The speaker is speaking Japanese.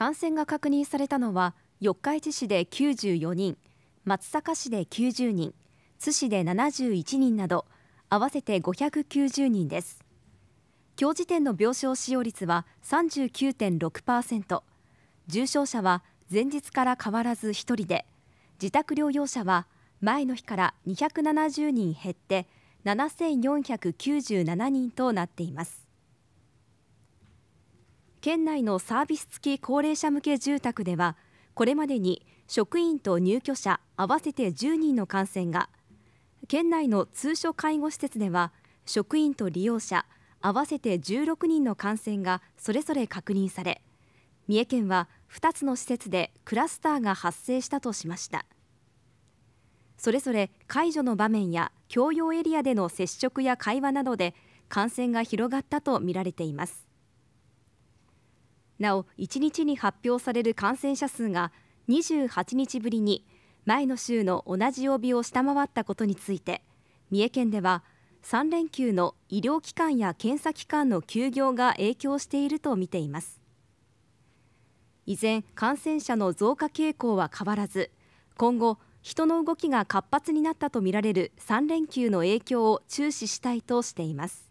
感染が確認されたのは四日市市で94人松阪市で90人津市で71人など合わせて590人です今日時点の病床使用率は39.6%重症者は前日から変わらず1人で自宅療養者は前の日から270人減って7497人となっています県内のサービス付き高齢者向け住宅ではこれまでに職員と入居者合わせて10人の感染が県内の通所介護施設では職員と利用者合わせて16人の感染がそれぞれ確認され三重県は2つの施設でクラスターが発生したとしましたそれぞれ解除の場面や共用エリアでの接触や会話などで感染が広がったとみられていますなお1日に発表される感染者数が28日ぶりに前の週の同じ曜日を下回ったことについて三重県では3連休の医療機関や検査機関の休業が影響していると見ています依然感染者の増加傾向は変わらず今後人の動きが活発になったとみられる3連休の影響を注視したいとしています